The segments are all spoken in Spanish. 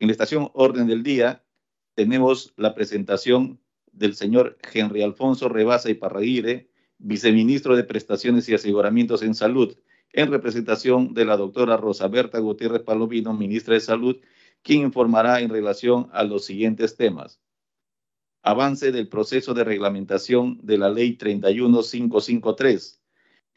En la estación Orden del Día tenemos la presentación del señor Henry Alfonso Rebaza y Parraguire, viceministro de Prestaciones y Aseguramientos en Salud, en representación de la doctora Rosa Berta Gutiérrez Palovino, ministra de Salud, quien informará en relación a los siguientes temas. Avance del proceso de reglamentación de la Ley 31553,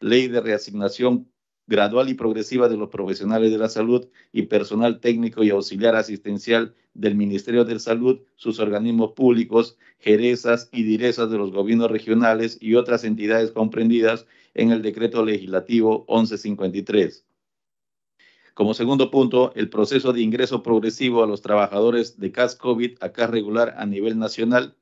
Ley de Reasignación gradual y progresiva de los profesionales de la salud y personal técnico y auxiliar asistencial del Ministerio de Salud, sus organismos públicos, jerezas y direzas de los gobiernos regionales y otras entidades comprendidas en el decreto legislativo 1153. Como segundo punto, el proceso de ingreso progresivo a los trabajadores de CAS-COVID a CAS regular a nivel nacional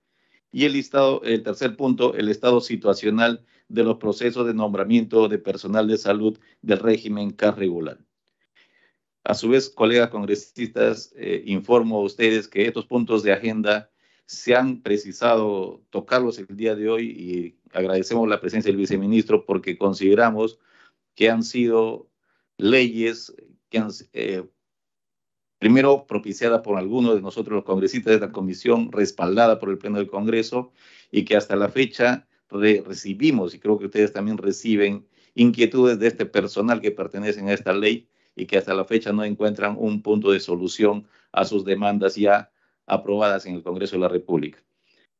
y el listado, el tercer punto, el estado situacional de los procesos de nombramiento de personal de salud del régimen carregular. A su vez, colegas congresistas, eh, informo a ustedes que estos puntos de agenda se han precisado tocarlos el día de hoy y agradecemos la presencia del viceministro porque consideramos que han sido leyes que han, eh, primero propiciada por algunos de nosotros los congresistas de esta comisión, respaldada por el Pleno del Congreso, y que hasta la fecha recibimos, y creo que ustedes también reciben, inquietudes de este personal que pertenecen a esta ley y que hasta la fecha no encuentran un punto de solución a sus demandas ya aprobadas en el Congreso de la República.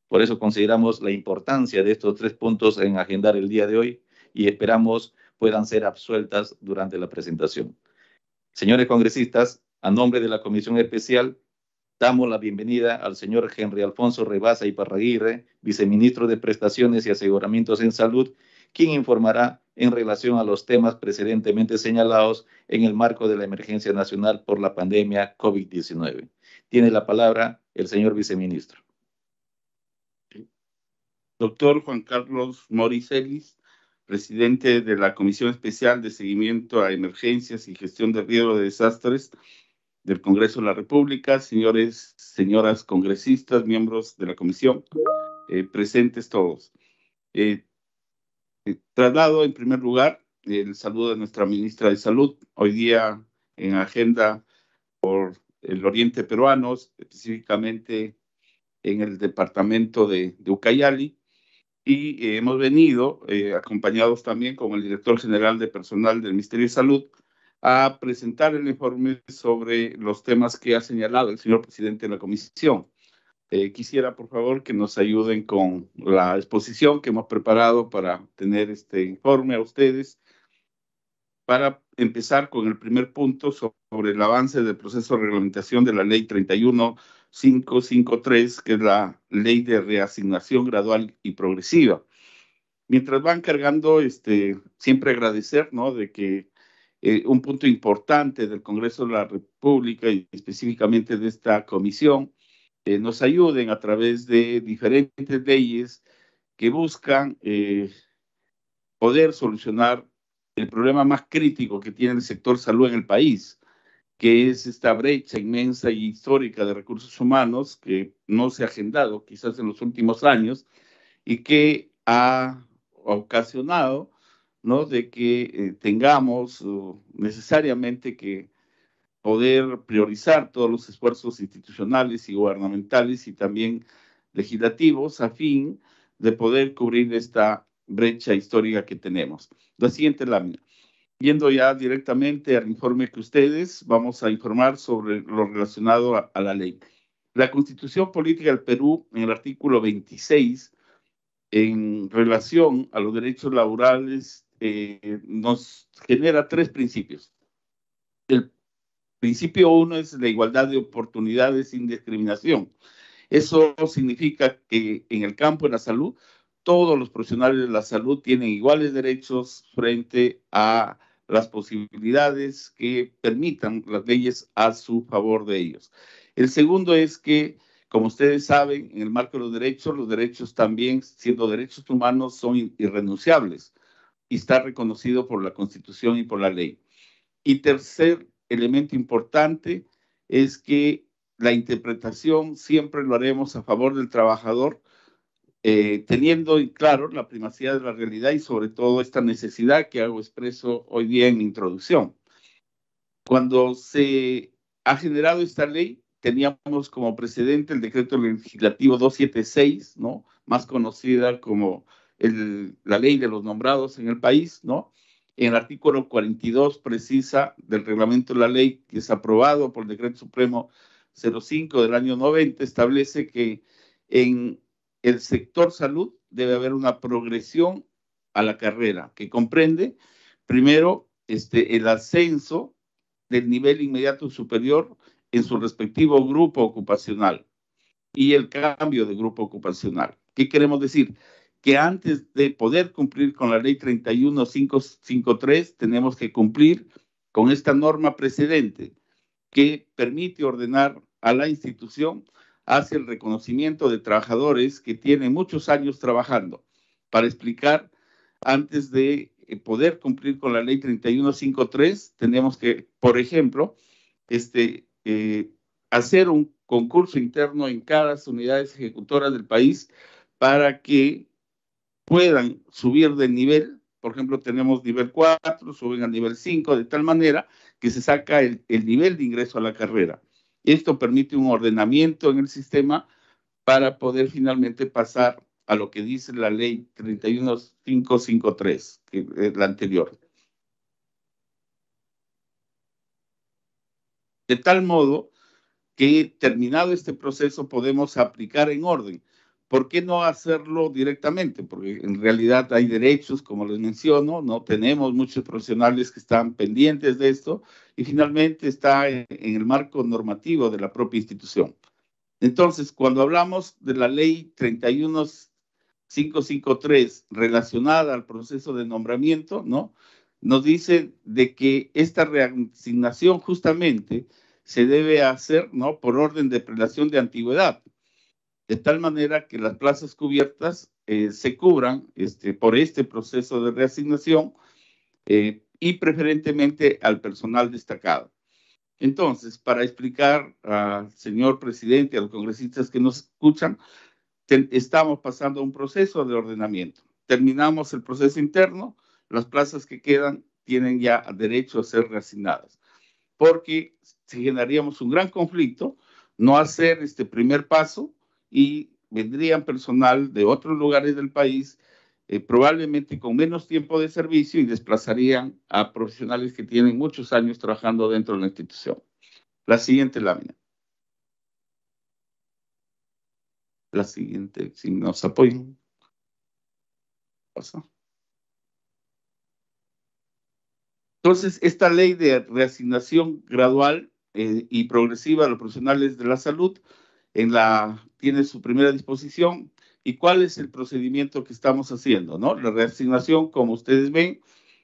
Por eso consideramos la importancia de estos tres puntos en agendar el día de hoy y esperamos puedan ser absueltas durante la presentación. Señores congresistas, a nombre de la Comisión Especial, damos la bienvenida al señor Henry Alfonso Rebaza Parraguirre, viceministro de Prestaciones y Aseguramientos en Salud, quien informará en relación a los temas precedentemente señalados en el marco de la emergencia nacional por la pandemia COVID-19. Tiene la palabra el señor viceministro. Doctor Juan Carlos Moricelis, presidente de la Comisión Especial de Seguimiento a Emergencias y Gestión de Riesgo de Desastres del Congreso de la República, señores, señoras congresistas, miembros de la comisión, eh, presentes todos. Eh, eh, traslado en primer lugar el saludo de nuestra ministra de Salud, hoy día en agenda por el Oriente Peruano, específicamente en el departamento de, de Ucayali, y eh, hemos venido acompañados también con el director general de personal del Ministerio de Salud, a presentar el informe sobre los temas que ha señalado el señor presidente de la comisión. Eh, quisiera, por favor, que nos ayuden con la exposición que hemos preparado para tener este informe a ustedes, para empezar con el primer punto sobre el avance del proceso de reglamentación de la ley 31553, que es la ley de reasignación gradual y progresiva. Mientras van cargando, este, siempre agradecer, ¿no? De que eh, un punto importante del Congreso de la República y específicamente de esta comisión, nos ayuden a través de diferentes leyes que buscan eh, poder solucionar el problema más crítico que tiene el sector salud en el país, que es esta brecha inmensa y histórica de recursos humanos que no se ha agendado quizás en los últimos años y que ha ocasionado de que eh, tengamos necesariamente que poder priorizar todos los esfuerzos institucionales y gubernamentales y también legislativos a fin de poder cubrir esta brecha histórica que tenemos. La siguiente lámina. Yendo ya directamente al informe que ustedes vamos a informar sobre lo relacionado a, a la ley. La Constitución Política del Perú, en el artículo 26, en relación a los derechos laborales eh, nos genera tres principios. El principio uno es la igualdad de oportunidades sin discriminación. Eso significa que en el campo de la salud, todos los profesionales de la salud tienen iguales derechos frente a las posibilidades que permitan las leyes a su favor de ellos. El segundo es que, como ustedes saben, en el marco de los derechos, los derechos también, siendo derechos humanos, son irrenunciables y está reconocido por la Constitución y por la ley. Y tercer elemento importante es que la interpretación siempre lo haremos a favor del trabajador, eh, teniendo en claro la primacía de la realidad y sobre todo esta necesidad que hago expreso hoy día en mi introducción. Cuando se ha generado esta ley, teníamos como precedente el decreto legislativo 276, ¿no? más conocida como la ley de los nombrados en el país, ¿no? En el artículo 42 precisa del reglamento de la ley que es aprobado por el decreto supremo 05 del año 90 establece que en el sector salud debe haber una progresión a la carrera que comprende primero este, el ascenso del nivel inmediato superior en su respectivo grupo ocupacional y el cambio de grupo ocupacional. ¿Qué queremos decir? que antes de poder cumplir con la ley 31553 tenemos que cumplir con esta norma precedente que permite ordenar a la institución hacia el reconocimiento de trabajadores que tienen muchos años trabajando. Para explicar, antes de eh, poder cumplir con la ley 3153, tenemos que, por ejemplo, este, eh, hacer un concurso interno en cada unidades ejecutoras del país para que puedan subir de nivel, por ejemplo, tenemos nivel 4, suben al nivel 5, de tal manera que se saca el, el nivel de ingreso a la carrera. Esto permite un ordenamiento en el sistema para poder finalmente pasar a lo que dice la ley 31553, que es la anterior. De tal modo que terminado este proceso podemos aplicar en orden ¿Por qué no hacerlo directamente? Porque en realidad hay derechos, como les menciono, no tenemos muchos profesionales que están pendientes de esto y finalmente está en, el marco normativo de la propia institución. Entonces, cuando hablamos de la ley 31553 relacionada al proceso de nombramiento, ¿no? Nos dice de que esta reasignación justamente se debe hacer, ¿no? Por orden de prelación de antigüedad de tal manera que las plazas cubiertas eh, se cubran este, por este proceso de reasignación eh, y preferentemente al personal destacado. Entonces, para explicar al señor presidente, a los congresistas que nos escuchan, estamos pasando un proceso de ordenamiento. Terminamos el proceso interno, las plazas que quedan tienen ya derecho a ser reasignadas, porque si generaríamos un gran conflicto, no hacer este primer paso y vendrían personal de otros lugares del país, eh, probablemente con menos tiempo de servicio y desplazarían a profesionales que tienen muchos años trabajando dentro de la institución. La siguiente lámina. La siguiente, si nos apoyan. Entonces, esta ley de reasignación gradual eh, y progresiva a los profesionales de la salud en la, tiene su primera disposición y cuál es el procedimiento que estamos haciendo, ¿no? La reasignación, como ustedes ven,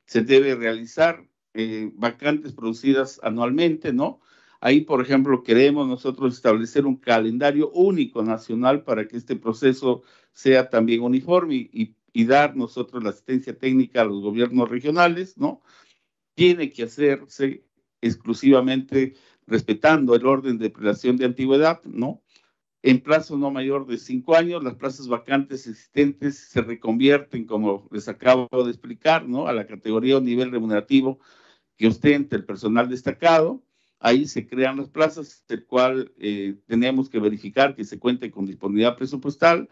se debe realizar eh, vacantes producidas anualmente, ¿no? Ahí, por ejemplo, queremos nosotros establecer un calendario único nacional para que este proceso sea también uniforme y, y dar nosotros la asistencia técnica a los gobiernos regionales, ¿no? Tiene que hacerse exclusivamente respetando el orden de prelación de antigüedad, ¿no? en plazo no mayor de cinco años, las plazas vacantes existentes se reconvierten, como les acabo de explicar, ¿no? a la categoría o nivel remunerativo que ostenta el personal destacado. Ahí se crean las plazas, el cual eh, tenemos que verificar que se cuente con disponibilidad presupuestal.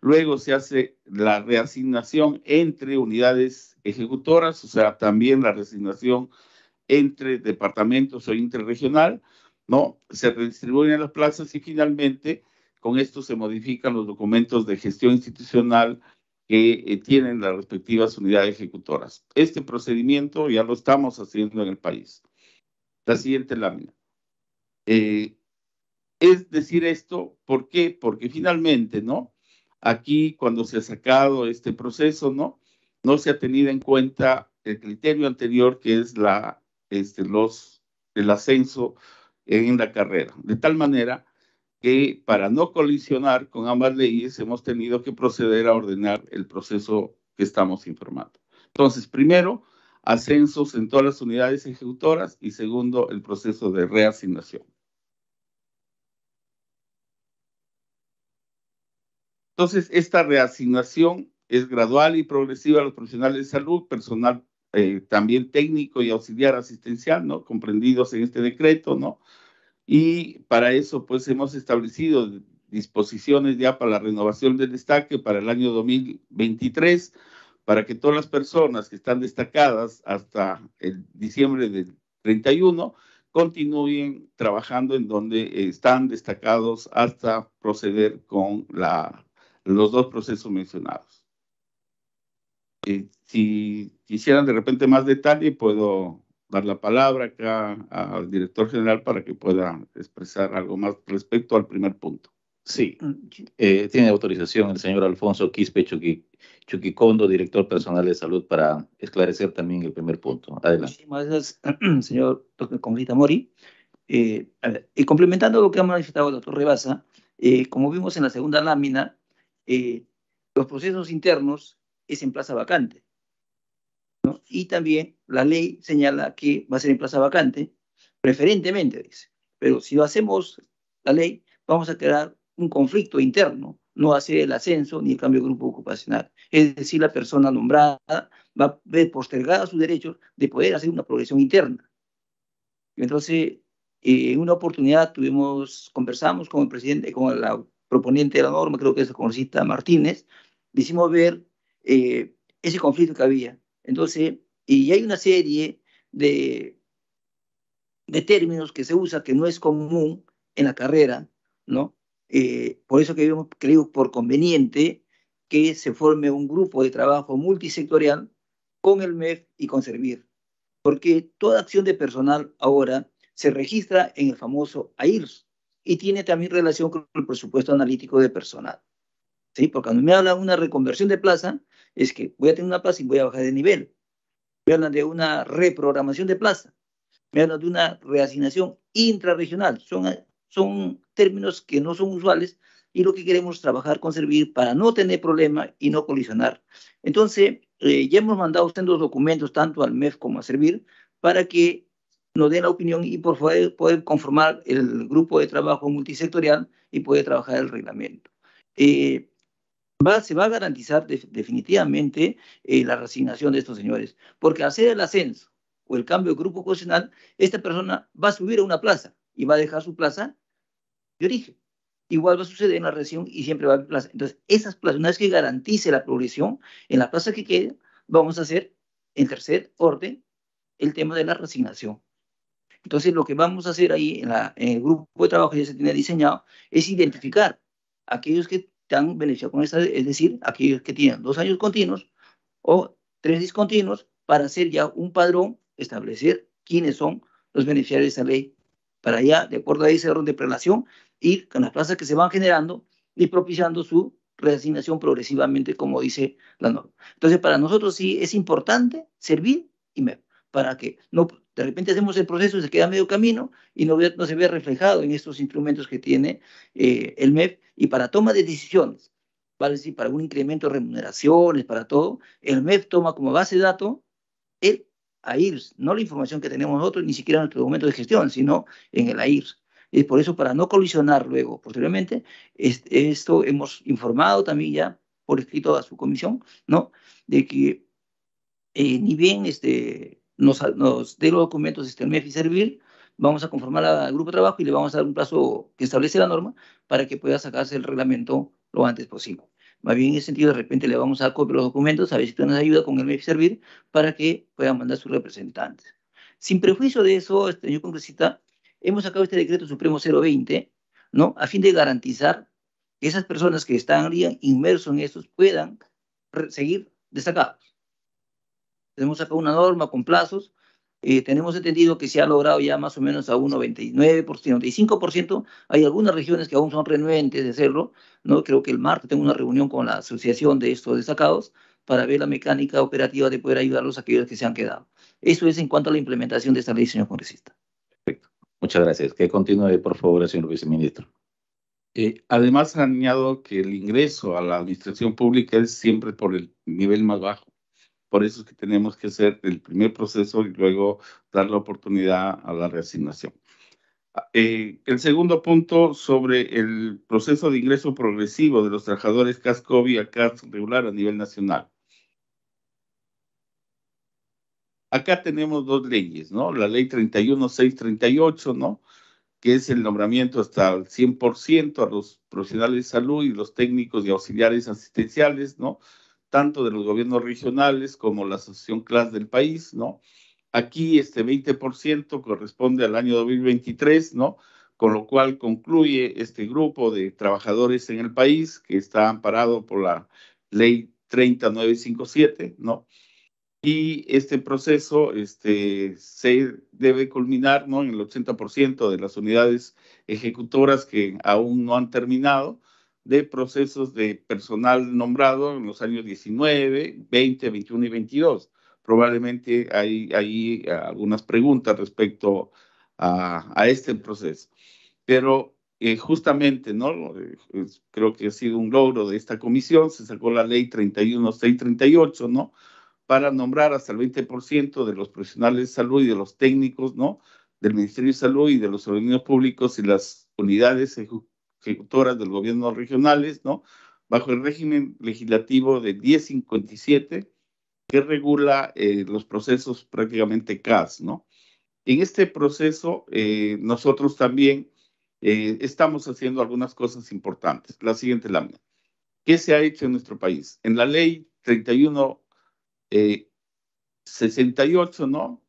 Luego se hace la reasignación entre unidades ejecutoras, o sea, también la reasignación entre departamentos o interregional. ¿no? Se redistribuyen las plazas y finalmente con esto se modifican los documentos de gestión institucional que eh, tienen las respectivas unidades ejecutoras. Este procedimiento ya lo estamos haciendo en el país. La siguiente lámina. Eh, es decir esto, ¿por qué? Porque finalmente, ¿no? Aquí cuando se ha sacado este proceso, ¿no? No se ha tenido en cuenta el criterio anterior que es la, este, los, el ascenso en la carrera. De tal manera que para no colisionar con ambas leyes hemos tenido que proceder a ordenar el proceso que estamos informando. Entonces, primero, ascensos en todas las unidades ejecutoras y segundo, el proceso de reasignación. Entonces, esta reasignación es gradual y progresiva a los profesionales de salud, personal eh, también técnico y auxiliar asistencial, ¿no? Comprendidos en este decreto, ¿no? Y para eso, pues, hemos establecido disposiciones ya para la renovación del destaque para el año 2023, para que todas las personas que están destacadas hasta el diciembre del 31 continúen trabajando en donde están destacados hasta proceder con la, los dos procesos mencionados. Eh, si quisieran de repente más detalle, puedo dar la palabra acá al director general para que pueda expresar algo más respecto al primer punto. Sí, mm, eh, tiene autorización el señor Alfonso Quispe Chuquicondo, director personal de salud, para esclarecer también el primer punto. Adelante. Muchísimas gracias, señor doctor Mori. Eh, y complementando lo que ha manifestado el doctor Rebasa, como vimos en la segunda lámina, los procesos internos es en plaza vacante. Y también la ley señala que va a ser en plaza vacante, preferentemente, dice. Pero si lo hacemos la ley, vamos a crear un conflicto interno, no hace el ascenso ni el cambio de grupo ocupacional. Es decir, la persona nombrada va a ver postergada su derecho de poder hacer una progresión interna. Entonces, eh, en una oportunidad tuvimos, conversamos con el presidente, con la proponente de la norma, creo que es la congresista Martínez, decimos ver eh, ese conflicto que había. Entonces, y hay una serie de, de términos que se usa que no es común en la carrera, ¿no? Eh, por eso que vimos creído por conveniente que se forme un grupo de trabajo multisectorial con el MEF y con Servir, porque toda acción de personal ahora se registra en el famoso AIRS y tiene también relación con el presupuesto analítico de personal. ¿Sí? Porque cuando me habla de una reconversión de plaza, es que voy a tener una plaza y voy a bajar de nivel. Me hablan de una reprogramación de plaza. Me hablan de una reasignación intrarregional. Son, son términos que no son usuales y lo que queremos trabajar con servir para no tener problema y no colisionar. Entonces, eh, ya hemos mandado los documentos tanto al MEF como a servir para que nos den la opinión y por favor poder conformar el grupo de trabajo multisectorial y poder trabajar el reglamento. Eh, se va a garantizar definitivamente eh, la resignación de estos señores, porque al hacer el ascenso o el cambio de grupo constitucional, esta persona va a subir a una plaza y va a dejar su plaza de origen. Igual va a suceder en la región y siempre va a haber plaza. Entonces, esas plazas, una vez que garantice la progresión, en la plaza que quede, vamos a hacer en tercer orden el tema de la resignación. Entonces, lo que vamos a hacer ahí en el grupo de trabajo que ya se tiene diseñado es identificar aquellos que te beneficiados con esta, es decir, aquellos que tienen dos años continuos o tres discontinuos para hacer ya un padrón, establecer quiénes son los beneficiarios de esta ley, para ya, de acuerdo a ese orden de prelación, ir con las plazas que se van generando y propiciando su reasignación progresivamente, como dice la norma. Entonces, para nosotros sí es importante servir y me, para que no, de repente hacemos el proceso y se queda medio camino y no, no se ve reflejado en estos instrumentos que tiene eh, el MEP y para toma de decisiones, vale decir, para un incremento de remuneraciones, para todo, el MEF toma como base de datos el AIRS, no la información que tenemos nosotros, ni siquiera en nuestro documento de gestión, sino en el AIRS. Es por eso, para no colisionar luego, posteriormente, esto hemos informado también ya por escrito a su comisión, ¿no? De que eh, ni bien este, nos, nos dé los documentos este, el MEF y servir, vamos a conformar al grupo de trabajo y le vamos a dar un plazo que establece la norma para que pueda sacarse el reglamento lo antes posible. Más bien en ese sentido, de repente le vamos a copiar los documentos, a ver si tú nos ayuda con el MEF Servir para que puedan mandar sus representantes. Sin prejuicio de eso, este, señor congresista, hemos sacado este decreto supremo 020, ¿no? A fin de garantizar que esas personas que están inmersos en estos puedan seguir destacados. Hemos sacado una norma con plazos eh, tenemos entendido que se ha logrado ya más o menos a un 99%, 95%. Hay algunas regiones que aún son renuentes de hacerlo. ¿no? Creo que el martes tengo una reunión con la asociación de estos destacados para ver la mecánica operativa de poder ayudarlos a aquellos que se han quedado. Eso es en cuanto a la implementación de esta ley, señor congresista. Perfecto. Muchas gracias. Que continúe, por favor, señor viceministro. Eh, además, ha añadido que el ingreso a la administración pública es siempre por el nivel más bajo por eso es que tenemos que hacer el primer proceso y luego dar la oportunidad a la reasignación. Ah, eh, el segundo punto sobre el proceso de ingreso progresivo de los trabajadores CASCOVI a CAS regular a nivel nacional. Acá tenemos dos leyes, ¿no? La ley 31638, ¿no? Que es el nombramiento hasta el 100% a los profesionales de salud y los técnicos y auxiliares asistenciales, ¿no? tanto de los gobiernos regionales como la asociación CLAS del país, ¿no? Aquí este 20% corresponde al año 2023, ¿no? Con lo cual concluye este grupo de trabajadores en el país que está amparado por la ley 3957, ¿no? Y este proceso este, se debe culminar ¿no? en el 80% de las unidades ejecutoras que aún no han terminado, de procesos de personal nombrado en los años 19, 20, 21 y 22. Probablemente hay, eh, algunas preguntas respecto a, este proceso. Pero eh, justamente, ¿no? Eh, creo que ha sido un logro de esta comisión, se sacó la ley 31638, ¿no? Para nombrar hasta el 20% de los profesionales de salud y de los técnicos, ¿no? Del Ministerio de Salud y de los organismos públicos y las unidades ejecutivas ejecutoras del gobierno regionales, ¿no? Bajo el régimen legislativo de 1057, que regula eh, los procesos prácticamente CAS, ¿no? En este proceso, eh, nosotros también eh, estamos haciendo algunas cosas importantes. La siguiente lámina. ¿Qué se ha hecho en nuestro país? En la ley 3168, ¿no?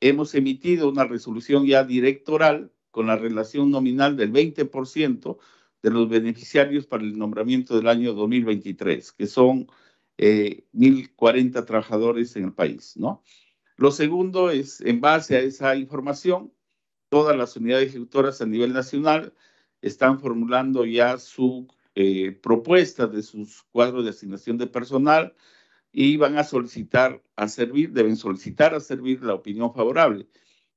Hemos emitido una resolución ya directoral con la relación nominal del 20% de los beneficiarios para el nombramiento del año 2023, que son 1.040 eh, trabajadores en el país, ¿no? Lo segundo es, en base a esa información, todas las unidades ejecutoras a nivel nacional están formulando ya su eh, propuesta de sus cuadros de asignación de personal y van a solicitar a servir, deben solicitar a servir la opinión favorable.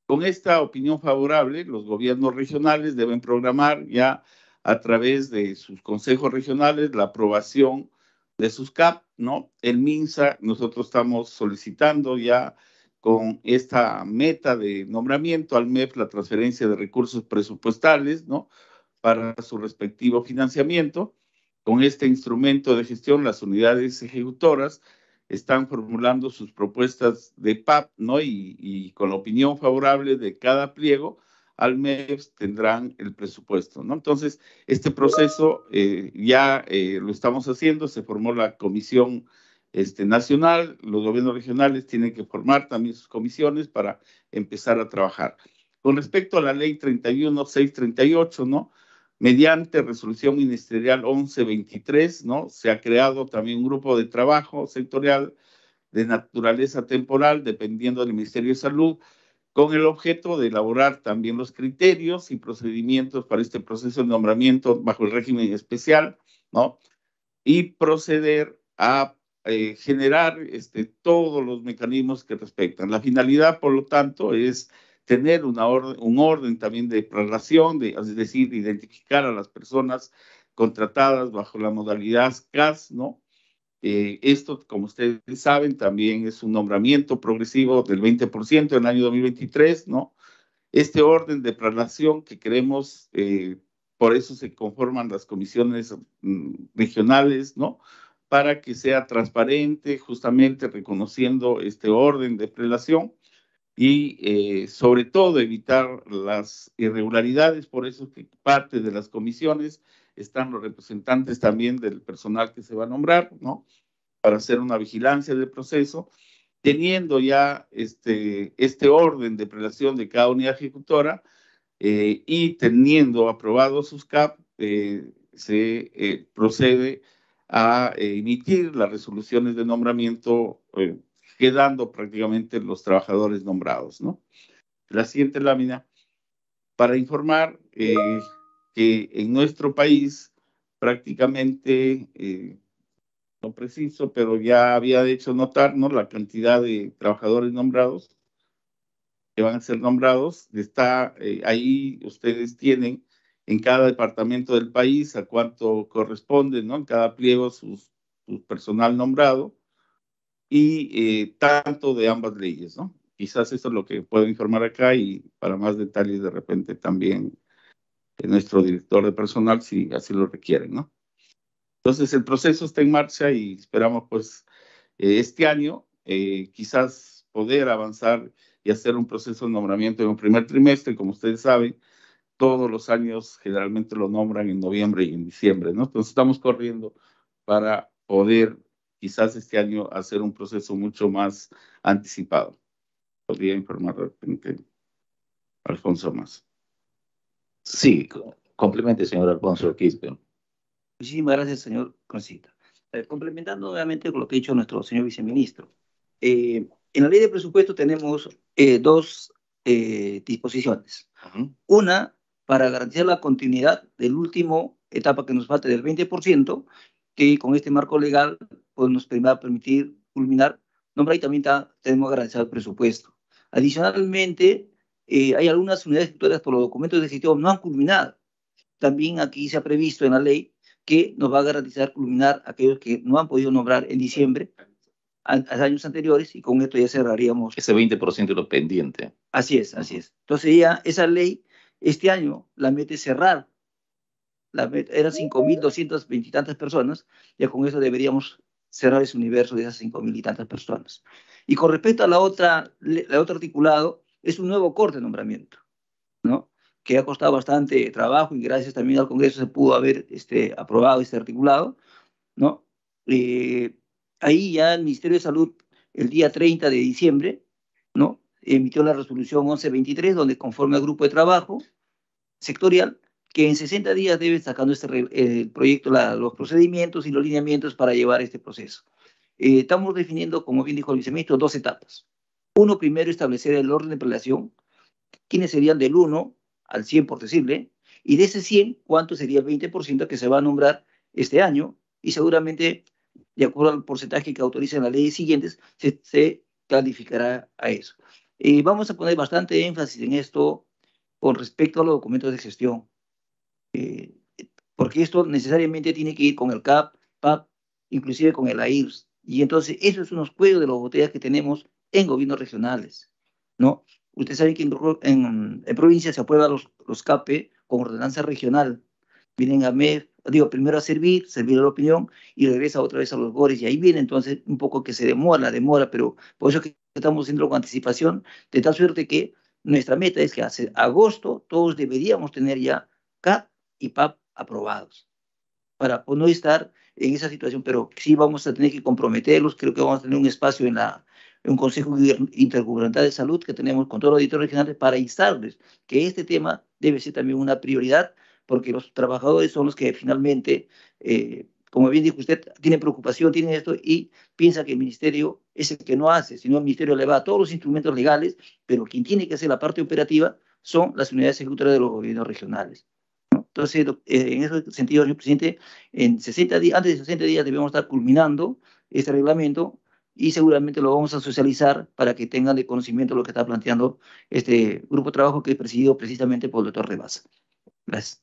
Con esta opinión favorable, los gobiernos regionales deben programar ya a través de sus consejos regionales la aprobación de sus CAP, ¿no? El MINSA, nosotros estamos solicitando ya con esta meta de nombramiento al MEF la transferencia de recursos presupuestales, ¿no? Para su respectivo financiamiento. Con este instrumento de gestión, las unidades ejecutoras están formulando sus propuestas de PAP, ¿no? y con la opinión favorable de cada pliego, al MEPS tendrán el presupuesto, ¿no? Entonces, este proceso eh, ya eh, lo estamos haciendo, se formó la comisión este, nacional, los gobiernos regionales tienen que formar también sus comisiones para empezar a trabajar. Con respecto a la ley 31638, ¿no? Mediante resolución ministerial 1123, ¿no? Se ha creado también un grupo de trabajo sectorial de naturaleza temporal, dependiendo del Ministerio de Salud, con el objeto de elaborar también los criterios y procedimientos para este proceso de nombramiento bajo el régimen especial, ¿no? Y proceder a eh, generar este, todos los mecanismos que respectan. La finalidad, por lo tanto, es tener una orden, un orden también de prelación, de, es decir, identificar a las personas contratadas bajo la modalidad CAS, ¿no? Eh, esto, como ustedes saben, también es un nombramiento progresivo del 20% en el año 2023, ¿no? Este orden de prelación que queremos, eh, por eso se conforman las comisiones mm, regionales, ¿no? Para que sea transparente, justamente reconociendo este orden de prelación y eh, sobre todo evitar las irregularidades, por eso que parte de las comisiones están los representantes también del personal que se va a nombrar, ¿no? Para hacer una vigilancia del proceso, teniendo ya este, este orden de prelación de cada unidad ejecutora eh, y teniendo aprobado sus CAP, eh, se eh, procede a emitir las resoluciones de nombramiento, quedando prácticamente los trabajadores nombrados, ¿no? La siguiente lámina. Para informar eh, que en nuestro país prácticamente, eh, no preciso, pero ya había hecho notar ¿no? la cantidad de trabajadores nombrados que van a ser nombrados. Está eh, ahí, ustedes tienen en cada departamento del país a cuánto corresponde, ¿no? En cada pliego su personal nombrado y eh, tanto de ambas leyes, ¿no? Quizás eso es lo que puedo informar acá y para más detalles de repente también nuestro director de personal si así lo requieren, ¿no? Entonces el proceso está en marcha y esperamos pues eh, este año eh, quizás poder avanzar y hacer un proceso de nombramiento en un primer trimestre, como ustedes saben, todos los años generalmente lo nombran en noviembre y en diciembre, ¿no? Entonces estamos corriendo para poder quizás este año hacer un proceso mucho más anticipado. Podría informar de repente Alfonso más. Sí, complemente, señor Alfonso Quispe. Muchísimas gracias, señor Concita. Eh, complementando obviamente, con lo que ha dicho nuestro señor viceministro, eh, en la ley de presupuesto tenemos eh, dos disposiciones. Una, para garantizar la continuidad del último etapa que nos falta del 20%, que con este marco legal pues, nos va a permitir culminar. Nombre y también tenemos garantizado el presupuesto. Adicionalmente, eh, hay algunas unidades escritoras por los documentos de sitio no han culminado. También aquí se ha previsto en la ley que nos va a garantizar culminar aquellos que no han podido nombrar en diciembre a, años anteriores y con esto ya cerraríamos. Ese 20% de lo pendiente. Así es, así es. Entonces ya esa ley este año la mete cerrar. La eran 5.220 y tantas personas, ya con eso deberíamos cerrar ese universo de esas 5.000 y tantas personas. Y con respecto a la otra, la otro articulado, es un nuevo corte de nombramiento, ¿no? que ha costado bastante trabajo y gracias también al Congreso se pudo haber este, aprobado este articulado. ¿no? Eh, ahí ya el Ministerio de Salud, el día 30 de diciembre, ¿no? emitió la resolución 1123, donde conforme al grupo de trabajo sectorial, que en 60 días debe sacando este, eh, el proyecto los procedimientos y los lineamientos para llevar este proceso. Eh, estamos definiendo, como bien dijo el viceministro, dos etapas. Uno primero establecer el orden de prelación, quiénes serían del 1 al 100 por decirle, y de ese 100, cuánto sería el 20% que se va a nombrar este año, y seguramente, de acuerdo al porcentaje que autorizan las leyes siguientes, se, calificará a eso. Y eh, vamos a poner bastante énfasis en esto con respecto a los documentos de gestión, eh, porque esto necesariamente tiene que ir con el CAP, PAP, inclusive con el AIRS. Y entonces, eso es unos cuellos de las botellas que tenemos en gobiernos regionales, ¿no? Usted sabe que en, en, provincia se aprueban los, los CAPE con ordenanza regional. Vienen a MEF, digo, primero a servir, servir a la opinión y regresa otra vez a los gores. Y ahí viene entonces un poco que se demora, la demora, pero por eso que estamos haciendo con anticipación, de tal suerte que nuestra meta es que hace agosto todos deberíamos tener ya CAP y PAP aprobados para no estar en esa situación, pero sí vamos a tener que comprometerlos, creo que vamos a tener un espacio en la, un Consejo Intergubernamental de Salud que tenemos con todos los editores regionales para instarles que este tema debe ser también una prioridad porque los trabajadores son los que finalmente, eh, como bien dijo usted, tienen preocupación, tienen esto y piensa que el ministerio es el que no hace, sino el ministerio le va a todos los instrumentos legales, pero quien tiene que hacer la parte operativa son las unidades ejecutoras de los gobiernos regionales. Entonces, eh, en ese sentido, señor presidente, en 60 días, antes de 60 días debemos estar culminando este reglamento y seguramente lo vamos a socializar para que tengan de conocimiento lo que está planteando este grupo de trabajo que es presidido precisamente por el doctor Rebasa. Gracias.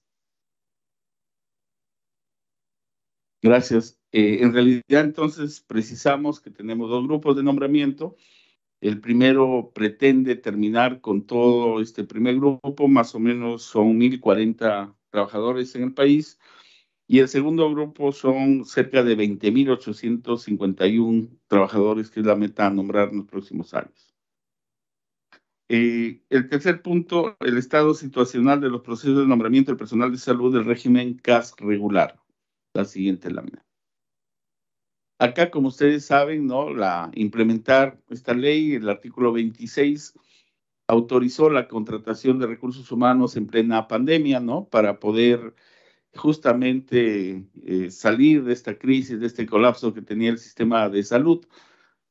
Gracias. Eh, en realidad, entonces, precisamos que tenemos dos grupos de nombramiento. El primero pretende terminar con todo este primer grupo, más o menos son 1.040 trabajadores en el país. Y el segundo grupo son cerca de 20.851 trabajadores, que es la meta a nombrar en los próximos años. Eh, el tercer punto, el estado situacional de los procesos de nombramiento del personal de salud del régimen CAS regular. La siguiente lámina. Acá, como ustedes saben, ¿no? La, implementar esta ley, el artículo 26 autorizó la contratación de recursos humanos en plena pandemia, ¿no? Para poder justamente eh, salir de esta crisis, de este colapso que tenía el sistema de salud.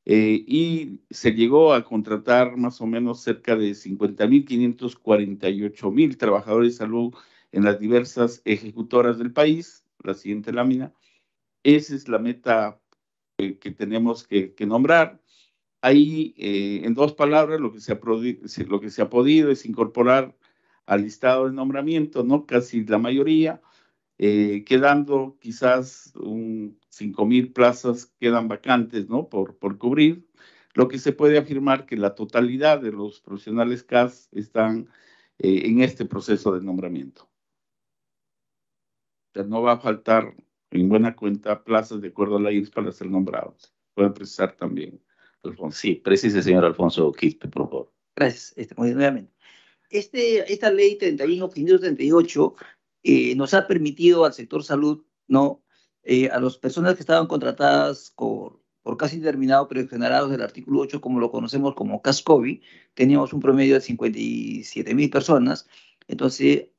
Eh, y se llegó a contratar más o menos cerca de 50.548.000 trabajadores de salud en las diversas ejecutoras del país. La siguiente lámina. Esa es la meta eh, que tenemos que, que nombrar. Ahí, en dos palabras, lo que, se ha lo que se ha podido es incorporar al listado de nombramiento, ¿no? Casi la mayoría, eh, quedando quizás un 5.000 plazas quedan vacantes ¿no? por, por cubrir, lo que se puede afirmar que la totalidad de los profesionales CAS están eh, en este proceso de nombramiento. no va a faltar en buena cuenta plazas de acuerdo a la IRS para ser nombrados. Puede precisar también, Alfonso. Sí, precise, señor Alfonso Quispe, por favor. Gracias, este, nuevamente. esta ley 31, eh, nos ha permitido al sector salud, ¿no? Eh, a las personas que estaban contratadas por, casi terminado, pero generados del artículo 8, como lo conocemos como CASCOVI, teníamos un promedio de 57 mil personas. Entonces,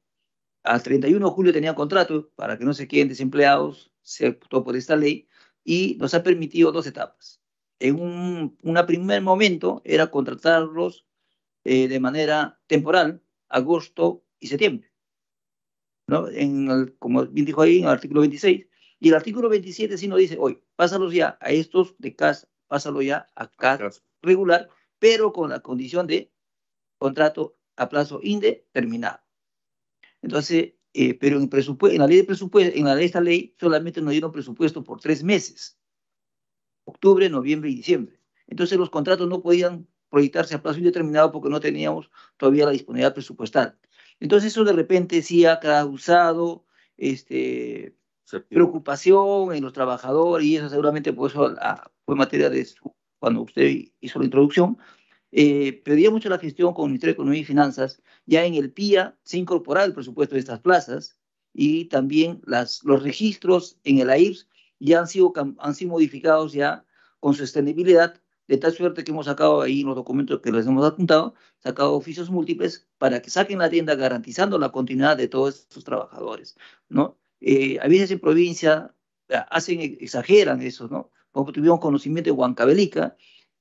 al 31 de julio tenían contrato para que no se queden desempleados, se optó por esta ley y nos ha permitido dos etapas. En un primer momento era contratarlos eh, de manera temporal, agosto y septiembre. ¿no? como bien dijo ahí en el artículo 26. Y el artículo 27 sí nos dice, hoy, pásalos ya a estos de casa, pásalo ya a CAS regular, pero con la condición de contrato a plazo indeterminado. Entonces, eh, pero en, presupuesto, en la ley de presupuesto, en la, esta ley solamente nos dieron presupuesto por tres meses, octubre, noviembre y diciembre. Entonces los contratos no podían proyectarse a plazo indeterminado porque no teníamos todavía la disponibilidad presupuestal. Entonces eso de repente sí ha causado este, preocupación en los trabajadores y eso seguramente por eso fue materia de cuando usted hizo la introducción. Eh, pedía mucho la gestión con el Ministerio de Economía y Finanzas, ya en el PIA se incorpora el presupuesto de estas plazas y también las, los registros en el AIRS ya han sido, han sido modificados ya con sostenibilidad de tal suerte que hemos sacado ahí los documentos que les hemos apuntado, sacado oficios múltiples para que saquen la tienda garantizando la continuidad de todos estos trabajadores, ¿no? Eh, a veces en provincia ah, hacen, exageran eso, ¿no? Como tuvimos conocimiento de Huancabelica,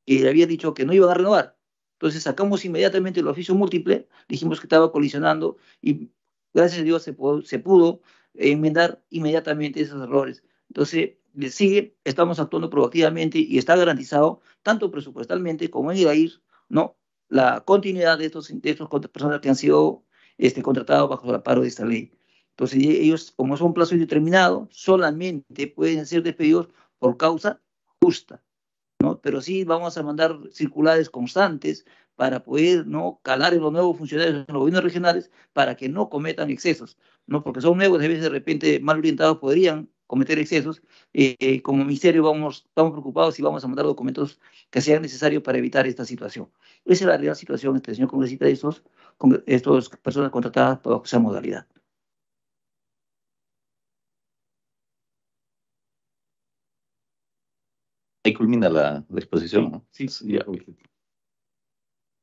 que le había dicho que no iban a renovar. Entonces sacamos inmediatamente el oficio múltiple, dijimos que estaba colisionando y gracias a Dios se pudo, se pudo enmendar inmediatamente esos errores. Entonces, sigue, estamos actuando proactivamente y está garantizado, tanto presupuestalmente como en ir ¿no? la continuidad de estos, de estos personas que han sido este, contratados bajo el paro de esta ley. Entonces, e, ellos, como son un plazo indeterminado, solamente pueden ser despedidos por causa justa. ¿no? Pero sí vamos a mandar circulares constantes para poder ¿no? calar en los nuevos funcionarios de los gobiernos regionales para que no cometan excesos, ¿no? porque son nuevos, a veces de repente mal orientados podrían cometer excesos, eh, como ministerio vamos, estamos preocupados y vamos a mandar documentos que sean necesarios para evitar esta situación. Esa es la real situación, este señor congresista, de estos, con, estos personas contratadas por esa modalidad. Ahí culmina la, exposición. ¿no? sí. sí.